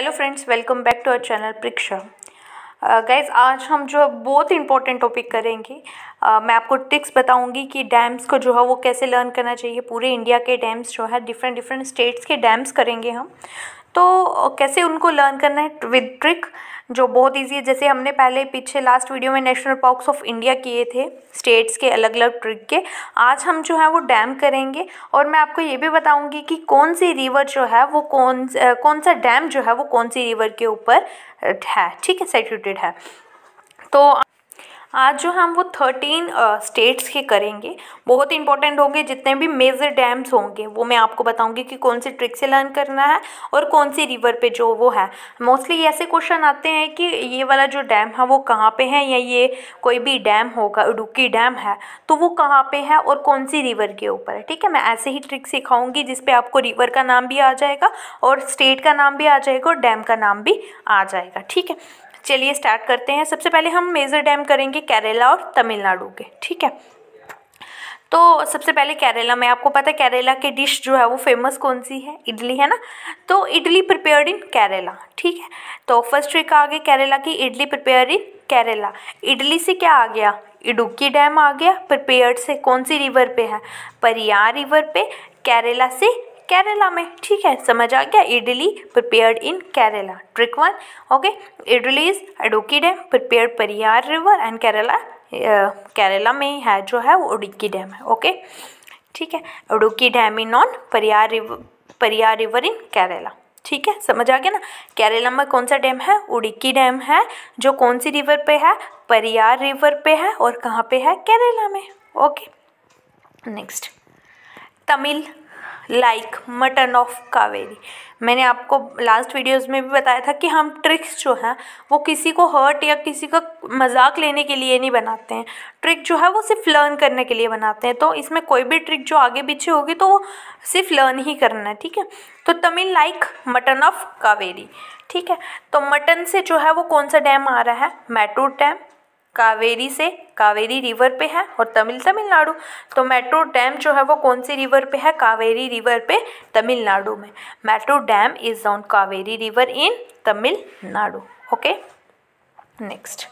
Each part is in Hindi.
Hello friends welcome back to our channel Pariksha guys आज हम जो है बहुत इंपॉर्टेंट टॉपिक करेंगे uh, मैं आपको टिक्स बताऊंगी कि डैम्स को जो है वो कैसे लर्न करना चाहिए पूरे इंडिया के डैम्स जो है डिफरेंट डिफरेंट स्टेट्स के डैम्स करेंगे हम तो uh, कैसे उनको लर्न करना है विद ट्रिक जो बहुत ईजी है जैसे हमने पहले पीछे लास्ट वीडियो में नेशनल पार्क्स ऑफ इंडिया किए थे स्टेट्स के अलग अलग ट्रिक के आज हम जो है वो डैम करेंगे और मैं आपको ये भी बताऊंगी कि कौन सी रिवर जो है वो कौन कौन सा डैम जो है वो कौन सी रिवर के ऊपर है ठीक है सेचुएटेड है तो आज जो हम वो थर्टीन स्टेट्स के करेंगे बहुत इंपॉर्टेंट होंगे जितने भी मेजर डैम्स होंगे वो मैं आपको बताऊंगी कि कौन से ट्रिक से लर्न करना है और कौन सी रिवर पे जो वो है मोस्टली ऐसे क्वेश्चन आते हैं कि ये वाला जो डैम है वो कहाँ पे है या ये कोई भी डैम होगा उडुक्की डैम है तो वो कहाँ पे है और कौन सी रिवर के ऊपर है ठीक है मैं ऐसे ही ट्रिक सिखाऊंगी जिसपे आपको रिवर का नाम भी आ जाएगा और स्टेट का नाम भी आ जाएगा और डैम का नाम भी आ जाएगा ठीक है चलिए स्टार्ट करते हैं सबसे पहले हम मेजर डैम करेंगे केरला और तमिलनाडु के ठीक है तो सबसे पहले केरला में आपको पता है केरला की डिश जो है वो फेमस कौन सी है इडली है ना तो इडली प्रिपेयर्ड इन केरला ठीक है तो फर्स्ट ट्रिक आ गई केरला की इडली प्रिपेयर इन केरला इडली से क्या आ गया इडुक्की डैम आ गया प्रिपेयर्ड से कौन सी रिवर पे है परियार रिवर पे केरला से केरला में ठीक है समझ आ गया idli prepared in Kerala trick one okay idli is Idukki dam prepared Periyar river and Kerala Kerala में है जो है वो उडुकी डैम है ओके ठीक है Idukki dam in on Periyar river Periyar river in Kerala ठीक है समझ आ गया ना केरला में कौन सा डैम है उड़िक्की डैम है जो कौन सी रिवर पे है परियार रिवर पे है और कहाँ पे है केरला में okay next Tamil like mutton of Kaveri मैंने आपको लास्ट वीडियोस में भी बताया था कि हम ट्रिक्स जो हैं वो किसी को हर्ट या किसी का मजाक लेने के लिए नहीं बनाते हैं ट्रिक जो है वो सिर्फ लर्न करने के लिए बनाते हैं तो इसमें कोई भी ट्रिक जो आगे पीछे होगी तो वो सिर्फ लर्न ही करना है ठीक है तो Tamil like mutton of Kaveri ठीक है तो मटन से जो है वो कौन सा डैम आ रहा है मैटूर डैम कावेरी से कावेरी रिवर पे है और तमिल तमिलनाडु तो मेट्रो डैम जो है वो कौन सी रिवर पे है कावेरी रिवर पे तमिलनाडु में Mettur dam is on Kaveri river in Tamil Nadu okay next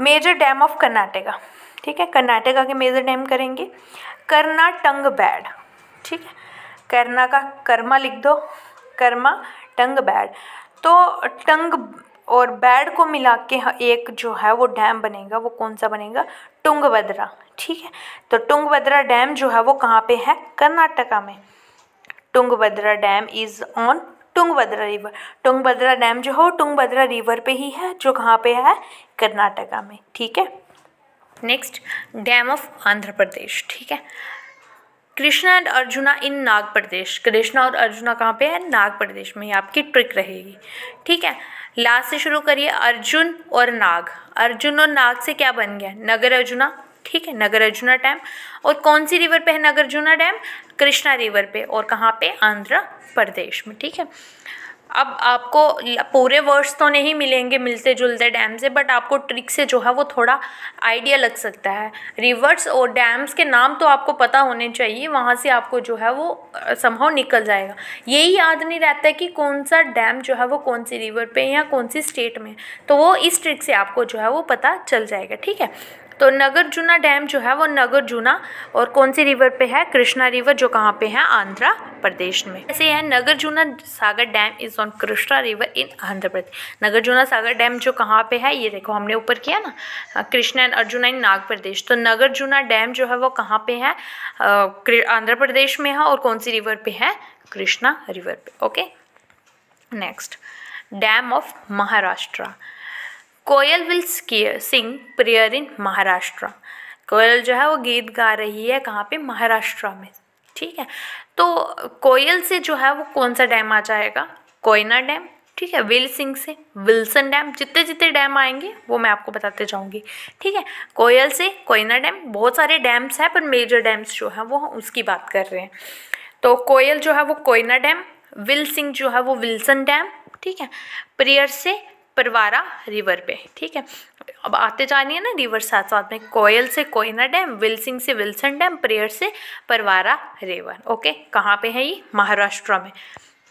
major dam of Karnataka ठीक है कर्नाटका के मेजर डैम करेंगे करना टंग बैड ठीक है करना का कर्मा लिख दो कर्मा टंग बैड तो टंग और बैड को मिला के एक जो है वो डैम बनेगा वो कौन सा बनेगा टुंगभद्रा ठीक है तो टुंगभद्रा डैम जो है वो कहाँ पे है कर्नाटका में Tungabhadra dam is on Tungabhadra river Tungabhadra dam जो है वो टुंगभद्रा रिवर पे ही है जो कहाँ पे है कर्नाटका में ठीक है next dam of Andhra Pradesh ठीक है कृष्णा एंड अर्जुना इन नाग प्रदेश कृष्णा और अर्जुना कहाँ पे है नाग प्रदेश में आपकी ट्रिक रहेगी ठीक है लास्ट से शुरू करिए अर्जुन और नाग अर्जुन और नाग से क्या बन गया नगर अर्जुना ठीक है नगर अर्जुना डैम और कौन सी रिवर पे है Nagarjuna dam Krishna river पे और कहाँ पे आंध्र प्रदेश में ठीक है अब आपको पूरे वर्ड्स तो नहीं मिलेंगे मिलते जुलते डैम से बट आपको ट्रिक से जो है वो थोड़ा आइडिया लग सकता है रिवर्स और डैम्स के नाम तो आपको पता होने चाहिए वहाँ से आपको जो है वो संभव निकल जाएगा यही याद नहीं रहता है कि कौन सा डैम जो है वो कौन सी रिवर पे या कौन सी स्टेट में तो वो इस ट्रिक से आपको जो है वो पता चल जाएगा ठीक है तो नगर जूना डैम जो है वो नगर जूना और कौन सी रिवर पे है कृष्णा रिवर जो कहाँ पे है आंध्र प्रदेश में ऐसे है Nagarjuna Sagar dam is on Krishna river in Andhra Pradesh Nagarjuna Sagar dam जो कहाँ पे है ये देखो हमने ऊपर किया ना कृष्णा एंड अर्जुना इन नाग प्रदेश तो नगर जूना डैम जो है वो कहाँ पे है आंध्र प्रदेश में है और कौन सी रिवर पे है कृष्णा रिवर पे okay next dam of Maharashtra Koyal will sing prayer in Maharashtra Koyal जो है वो गीत गा रही है कहाँ पे महाराष्ट्र में ठीक है तो कोयल से जो है वो कौन सा डैम आ जाएगा कोयना डैम ठीक है विल सिंह से विल्सन डैम जितने जितने डैम आएंगे वो मैं आपको बताते जाऊंगी ठीक है कोयल से कोयना डैम बहुत सारे डैम्स हैं पर मेजर डैम्स जो हैं वो उसकी बात कर रहे हैं तो कोयल जो है वो कोयना डैम विल सिंह जो है वो विल्सन डैम ठीक है प्रेयर से परवारा रिवर पे ठीक है अब आते जानी है ना रिवर साथ साथ में कोयल से कोयना डैम विल्सिंग से विल्सन डैम प्रेयर से परवारा रिवर ओके कहाँ पे है ये महाराष्ट्र में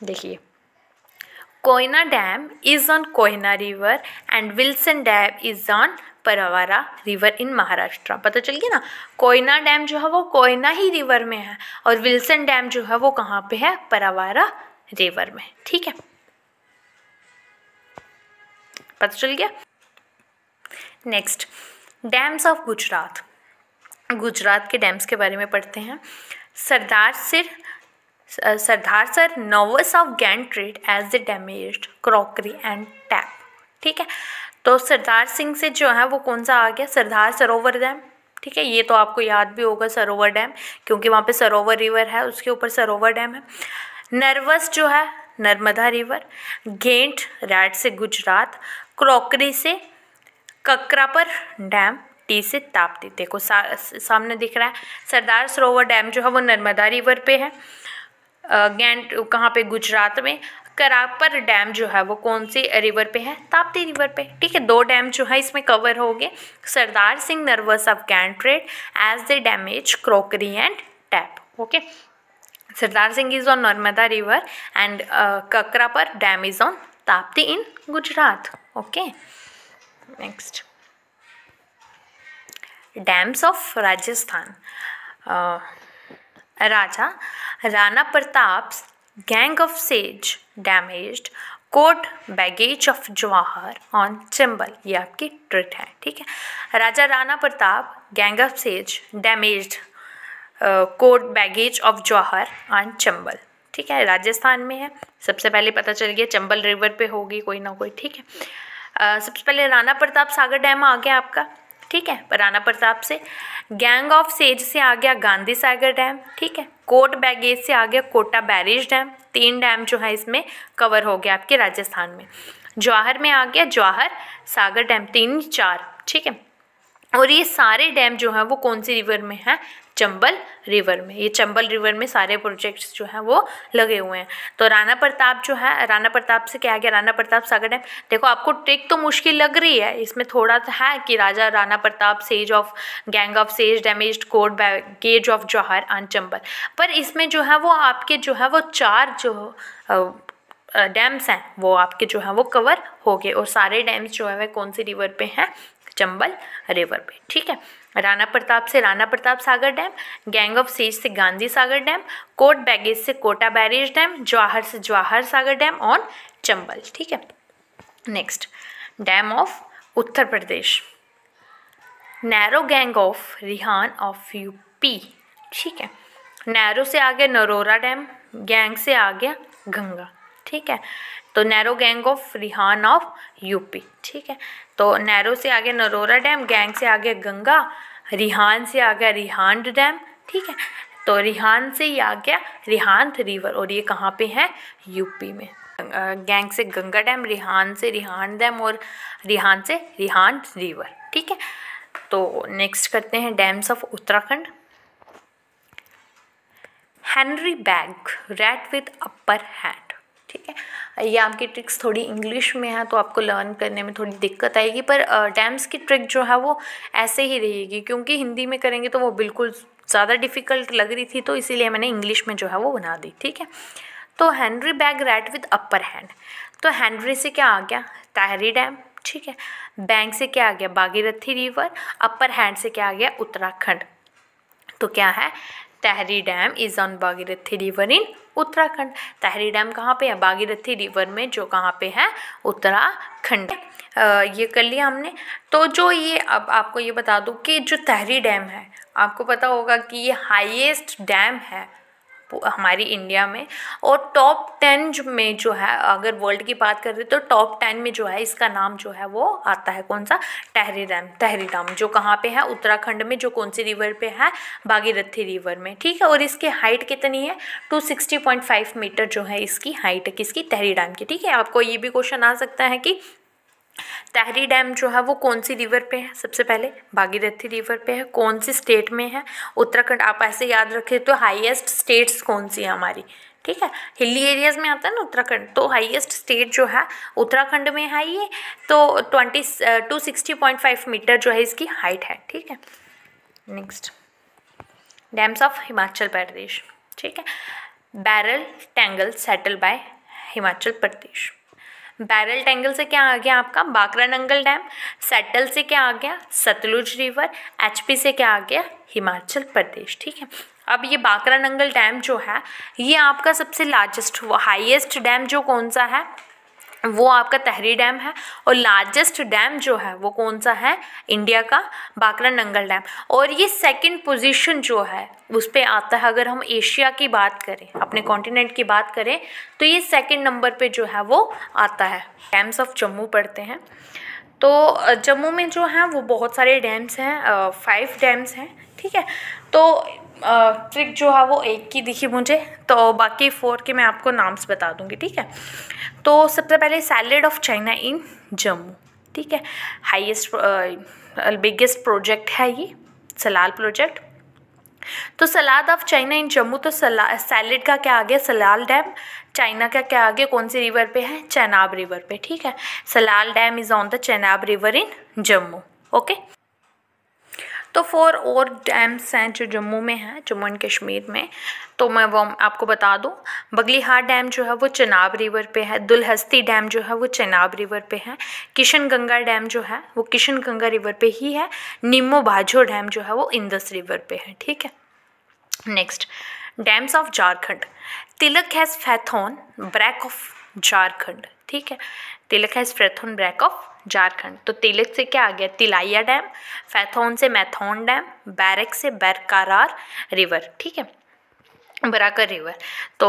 देखिए Koyna dam is on Koyna river and Wilson dam is on Pravara river in Maharashtra पता चल गया ना कोयना डैम जो है वो कोयना ही रिवर में है और विल्सन डैम जो है वो कहाँ पे है परवारा रिवर में ठीक है पता चल गया next dams of Gujarat Gujarat के डैम्स के बारे में पढ़ते हैं Sardar sir Sardar sir nervous of gained trade as the damage crockery and tap ठीक है तो सरदार सिंह से जो है वो कौन सा आ गया सरदार सरोवर डैम ठीक है ये तो आपको याद भी होगा सरोवर डैम क्योंकि वहाँ पे सरोवर रिवर है उसके ऊपर सरोवर डैम है नर्वस जो है नर्मदा रिवर गेंट रैड से गुजरात क्रॉकरी से ककरापर डैम टी से ताप्ती देखो सा, सामने दिख रहा है सरदार सरोवर डैम जो है वो नर्मदा रिवर पे है गेंट कहाँ पे गुजरात में करापर डैम जो है वो कौन से रिवर पे है ताप्ती रिवर पे ठीक है दो डैम जो है इसमें कवर हो गए Sardar Singh nervous of gained trade as the damage crockery and tap okay Sardar Singh is on Narmada river and Kakrapar dam is on Tapti in Gujarat okay next dams of Rajasthan Raja Rana Pratap gang of sage damaged coat baggage of Jawahar on Chambal ये आपकी ट्रिट है ठीक है Raja Rana Pratap gang of sage damaged coat baggage of Jawahar on Chambal ठीक है राजस्थान में है सबसे पहले पता चल गया चंबल रिवर पे होगी कोई ना कोई ठीक है सबसे पहले राणा प्रताप सागर डैम आ गया आपका ठीक है राणा प्रताप से गैंग ऑफ सेज से आ गया गांधी सागर डैम ठीक है कोट बैगेज से आ गया कोटा बैरिज डैम तीन डैम जो है इसमें कवर हो गया आपके राजस्थान में जवाहर में आ गया जवाहर सागर डैम तीन चार ठीक है और ये सारे डैम जो है वो कौन सी रिवर में है चंबल रिवर में ये चंबल रिवर में सारे प्रोजेक्ट्स जो हैं वो लगे हुए हैं तो राणा प्रताप जो है राणा प्रताप से क्या गया राणा प्रताप सागर डैम देखो आपको ट्रिक तो मुश्किल लग रही है इसमें थोड़ा तो है कि Raja Rana Pratap sage of gang of sage damage coat gauge of Jauhar and Chambal पर इसमें जो है वो आपके जो है वो चार जो डैम्स हैं वो आपके जो है वो कवर हो गए और सारे डैम्स जो है वह कौन से रिवर पे हैं चंबल रिवर पे ठीक है राणा प्रताप से Rana Pratap Sagar dam gang of seize से Gandhi Sagar dam coat baggage से कोटा बैरेज डैम जवाहर से जवाहर सागर डैम और चंबल ठीक है next dam of Uttar Pradesh narrow gang of Rihand of UP ठीक है नैरो से आ गया नरोरा डैम गैंग से आ गया गंगा ठीक है तो narrow gang of Rihand of UP ठीक है तो नैरो से आगे नरोरा डैम गैंग से आगे गंगा रिहान से आ गया रिहान डैम ठीक है तो रिहान से ही आ गया रिहांत रिवर और ये कहाँ पे है यूपी में गैंग से गंगा डैम रिहान से रिहान डैम और रिहान से रिहान रिवर ठीक है तो नेक्स्ट करते हैं dams of Uttarakhand Henry bag red with upper hand ठीक है ये आपकी ट्रिक्स थोड़ी इंग्लिश में है तो आपको लर्न करने में थोड़ी दिक्कत आएगी पर डैम्स की ट्रिक जो है वो ऐसे ही रहेगी क्योंकि हिंदी में करेंगे तो वो बिल्कुल ज़्यादा डिफ़िकल्ट लग रही थी तो इसीलिए मैंने इंग्लिश में जो है वो बना दी ठीक है तो Henry bag rat with upper hand तो हैंनरी से क्या आ गया तहरी डैम ठीक है बैंक से क्या आ गया बागीरथी रिवर अपर हैंड से क्या आ गया उत्तराखंड तो क्या है Tehri dam is on Bhagirathi river in Uttarakhand Tehri dam कहाँ पे है बागीरथी रिवर में जो कहाँ पे है उत्तराखंड ये कर लिया हमने तो जो ये अब आपको ये बता दूँ कि जो तहरी डैम है आपको पता होगा कि ये हाईएस्ट डैम है हमारी इंडिया में और टॉप टेन में जो है अगर वर्ल्ड की बात करें तो टॉप टेन में जो है इसका नाम जो है वो आता है कौन सा टहरी डैम टहरी डैम जो कहाँ पे है उत्तराखंड में जो कौन सी रिवर पे है भागीरथी रिवर में ठीक है और इसकी हाइट कितनी है two sixty point five metre जो है इसकी हाइट किसकी तहरी डैम की ठीक है आपको ये भी क्वेश्चन आ सकता है कि टहरी डैम जो है वो कौन सी रिवर पे है सबसे पहले भागीरथी रिवर पे है कौन सी स्टेट में है उत्तराखंड आप ऐसे याद रखें तो हाईएस्ट स्टेट्स कौन सी है हमारी ठीक है हिली एरियाज़ में आता है ना उत्तराखंड तो हाईएस्ट स्टेट जो है उत्तराखंड में है ये तो twenty two sixty point five metre जो है इसकी हाइट है ठीक है next dams of Himachal Pradesh ठीक है barrel tangle settle by Himachal Pradesh barrel tangle से क्या आ गया आपका बाकरा नंगल डैम सेटल से क्या आ गया सतलुज रिवर एचपी से क्या आ गया हिमाचल प्रदेश ठीक है अब ये बाकरा नंगल डैम जो है ये आपका सबसे लार्जेस्ट हाईएस्ट डैम जो कौन सा है वो आपका तहरी डैम है और लार्जेस्ट डैम जो है वो कौन सा है इंडिया का बाकरा नंगल डैम और ये सेकंड पोजीशन जो है उस पर आता है अगर हम एशिया की बात करें अपने कॉन्टिनेंट की बात करें तो ये सेकंड नंबर पे जो है वो आता है डैम्स ऑफ जम्मू पढ़ते हैं तो जम्मू में जो है वो बहुत सारे डैम्स हैं फाइव डैम्स हैं ठीक है तो ट्रिक जो है वो एक की दिखी मुझे तो बाकी फोर के मैं आपको नाम्स बता दूंगी ठीक है तो सबसे पहले salad of China in Jammu ठीक है हाईएस्ट बिगेस्ट प्रोजेक्ट है ये सलाल प्रोजेक्ट तो salad of China in Jammu तो सला सैलेड का क्या आ गया सलाल डैम चाइना का क्या आ गया कौन सी रिवर पे है चेनाब रिवर पे ठीक है Salal dam is on the Chenab river in Jammu okay okay? तो फोर और डैम्स हैं जो जम्मू में हैं जम्मू एंड कश्मीर में तो मैं वो आपको बता दूँ बगलीहार डैम जो है वो चनाब रिवर पे है दुलहस्ती डैम जो है वो चनाब रिवर पे है किशन गंगा डैम जो है वो किशन गंगा रिवर पे ही है निमो भाजो डैम जो है वो इंदस रिवर पे है ठीक है next dams of Jharkhand Tilak has फैथोन ब्रैक ऑफ झारखंड ठीक है तिलक है स्प्रेथोन ब्रैक ऑफ झारखंड तो तिलक से क्या आ गया तिलाइया डैम फैथोन से मैथोन डैम बैरक से बैरकारार रिवर ठीक है बराकर रिवर तो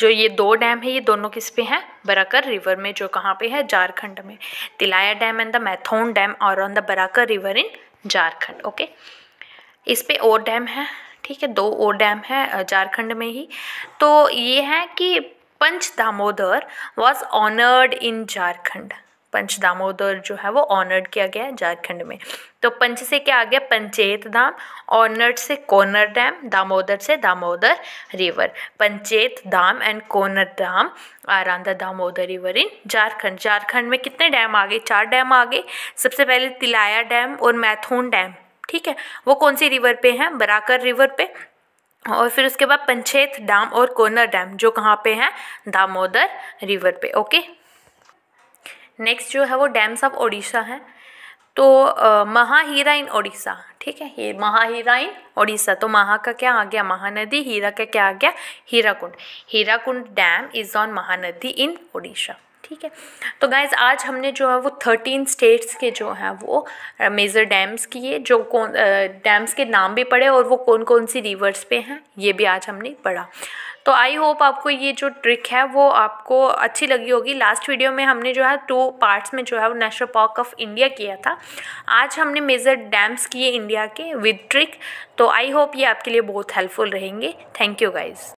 जो ये दो डैम है ये दोनों किस पे हैं बराकर रिवर में जो कहाँ पे है झारखंड में Tilaiya dam and the Maithon dam are on the Barakar river in Jharkhand okay इस पे और डैम है ठीक है दो और डैम है झारखंड में ही तो ये है कि Panch Damodar was honoured in Jharkhand Panch Damodar जो है वो ऑनर्ड किया गया है झारखंड में तो पंच से क्या आ गया पंचेत धाम ऑनर्ड से कोनर डैम दामोदर से Damodar river Panchet dam and Konar dam are on the Damodar river in Jharkhand Jharkhand में कितने डैम आ गए चार डैम आ गए सबसे पहले तिलाया डैम और मैथून डैम ठीक है वो कौन सी रिवर पे हैं बराकर रिवर पे और फिर उसके बाद पंचेत डैम और कोनर डैम जो कहाँ पे हैं दामोदर रिवर पे ओके नेक्स्ट जो है वो डैम्स ऑफ ओडिशा हैं तो महाहीरा इन ओडिशा ठीक है ये महाहीरा इन ओडिशा तो महा का क्या आ गया महानदी हीरा का क्या आ गया Hirakud Hirakud dam is on Mahanadi in Odisha ठीक है तो गाइज आज हमने जो है वो थर्टीन स्टेट्स के जो हैं वो मेजर uh, डैम्स किए जो कौन डैम्स uh, के नाम भी पढ़े और वो कौन कौन सी रिवर्स पे हैं ये भी आज हमने पढ़ा तो आई होप आपको ये जो ट्रिक है वो आपको अच्छी लगी होगी लास्ट वीडियो में हमने जो है टू पार्ट्स में जो है वो नेशनल पार्क ऑफ इंडिया किया था आज हमने मेजर डैम्स किए इंडिया के विद ट्रिक तो आई होप ये आपके लिए बहुत हेल्पफुल रहेंगे थैंक यू गाइज़